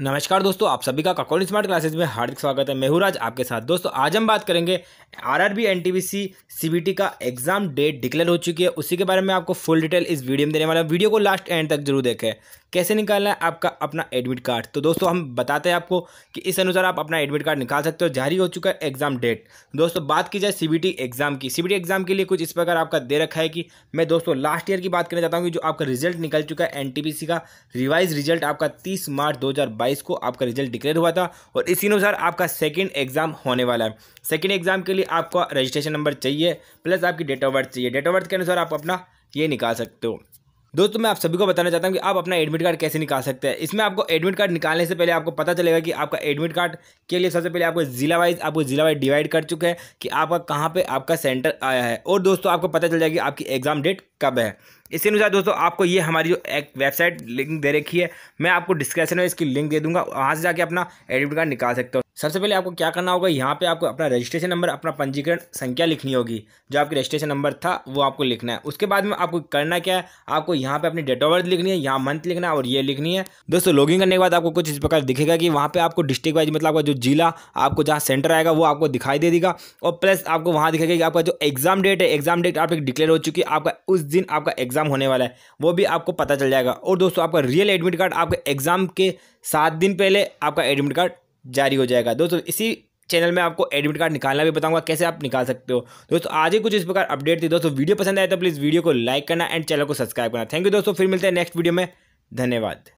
नमस्कार दोस्तों आप सभी का ककोल स्मार्ट क्लासेस में हार्दिक स्वागत है मेहूराज आपके साथ दोस्तों आज हम बात करेंगे आरआरबी एनटीबीसी सीबीटी का एग्जाम डेट डिक्लेयर हो चुकी है उसी के बारे में आपको फुल डिटेल इस वीडियो में देने वाला वीडियो को लास्ट एंड तक जरूर देखें कैसे निकालना है आपका अपना एडमिट कार्ड तो दोस्तों हम बताते हैं आपको कि इस अनुसार आप अपना एडमिट कार्ड निकाल सकते हो जारी हो चुका है एग्जाम डेट दोस्तों बात की जाए सीबीटी एग्जाम की सीबीटी एग्जाम के लिए कुछ इस प्रकार आपका दे रखा है कि मैं दोस्तों लास्ट ईयर की बात करना चाहता हूँ कि जो आपका रिजल्ट निकल चुका है एन का रिवाइज रिजल्ट आपका तीस मार्च दो बाईस को आपका रिजल्ट डिक्लेयर हुआ था और इसी अनुसार आपका सेकेंड एग्जाम होने वाला है सेकेंड एग्जाम के लिए आपका रजिस्ट्रेशन नंबर चाहिए प्लस आपकी डेट ऑफ बर्थ चाहिए डेट ऑफ बर्थ के अनुसार आप अपना ये निकाल सकते हो दोस्तों तो मैं आप सभी को बताना चाहता हूँ कि आप अपना एडमिट कार्ड कैसे निकाल सकते हैं इसमें आपको एडमिट कार्ड निकालने से पहले आपको पता चलेगा कि आपका एडमिट कार्ड के लिए सबसे पहले आपको जिला वाइज आपको जिला वाइज डिवाइड कर चुके हैं कि आपका कहाँ पर आपका सेंटर आया है और दोस्तों आपको पता चल जाएगी आपकी एग्ज़ाम डेट कब है इसी अनुसार दोस्तों आपको ये हमारी जो एक वेबसाइट लिंक दे रखी है मैं आपको डिस्क्रिप्शन में इसकी लिंक दे दूंगा वहाँ से जाके अपना एडमिट कार्ड निकाल सकते हो सबसे पहले आपको क्या करना होगा यहाँ पे आपको अपना रजिस्ट्रेशन नंबर अपना पंजीकरण संख्या लिखनी होगी जो आपके रजिस्ट्रेशन नंबर था वो आपको लिखना है उसके बाद में आपको करना क्या है आपको यहाँ पे अपनी डेट ऑफ बर्थ लिखनी है यहाँ मंथ लिखना है और ये लिखनी है दोस्तों लॉगिन करने के बाद आपको कुछ इस प्रकार दिखेगा कि वहाँ पर आपको डिस्ट्रिक्ट वाइज मतलब आपका जो जिला आपको जहाँ सेंटर आएगा वो आपको दिखाई दे देगा और प्लस आपको वहाँ दिखेगा कि आपका जो एग्जाम डेट है एग्जाम डेट आप डिक्लेयर हो चुकी है आपका उस दिन आपका एग्जाम होने वाला है वो भी आपको पता चल जाएगा और दोस्तों आपका रियल एडमिट कार्ड आपके एग्जाम के सात दिन पहले आपका एडमिट कार्ड जारी हो जाएगा दोस्तों इसी चैनल में आपको एडमिट कार्ड निकालना भी बताऊंगा कैसे आप निकाल सकते हो दोस्तों आज ही कुछ इस प्रकार अपडेट थी दोस्तों वीडियो पसंद आए तो प्लीज़ वीडियो को लाइक करना एंड चैनल को सब्सक्राइब करना थैंक यू दोस्तों फिर मिलते हैं नेक्स्ट वीडियो में धन्यवाद